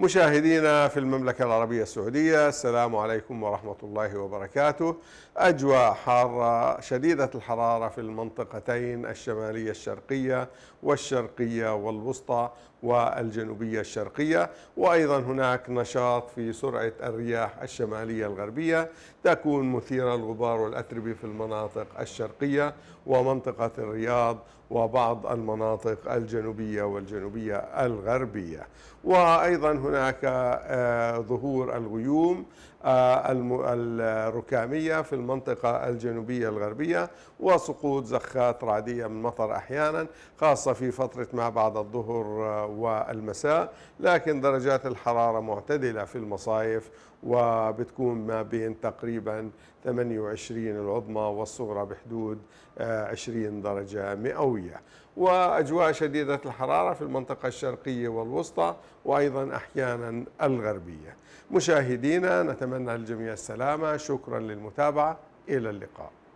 مشاهدينا في المملكة العربية السعودية السلام عليكم ورحمة الله وبركاته أجواء حارة شديدة الحرارة في المنطقتين الشمالية الشرقية والشرقية والوسطى والجنوبية الشرقية وأيضا هناك نشاط في سرعة الرياح الشمالية الغربية تكون مثيرة الغبار والأتربة في المناطق الشرقية ومنطقة الرياض وبعض المناطق الجنوبية والجنوبية الغربية وأيضا هناك آه، ظهور الغيوم آه، الركامية في المنطقة الجنوبية الغربية وسقوط زخات رعدية من مطر أحيانا خاصة في فترة ما بعد الظهر آه، والمساء لكن درجات الحرارة معتدلة في المصايف وبتكون ما بين تقريبا 28 العظمى والصغرى بحدود 20 درجة مئوية وأجواء شديدة الحرارة في المنطقة الشرقية والوسطى وأيضا أحيانا أحيانا الغربية مشاهدينا نتمنى الجميع السلامة شكرا للمتابعة إلى اللقاء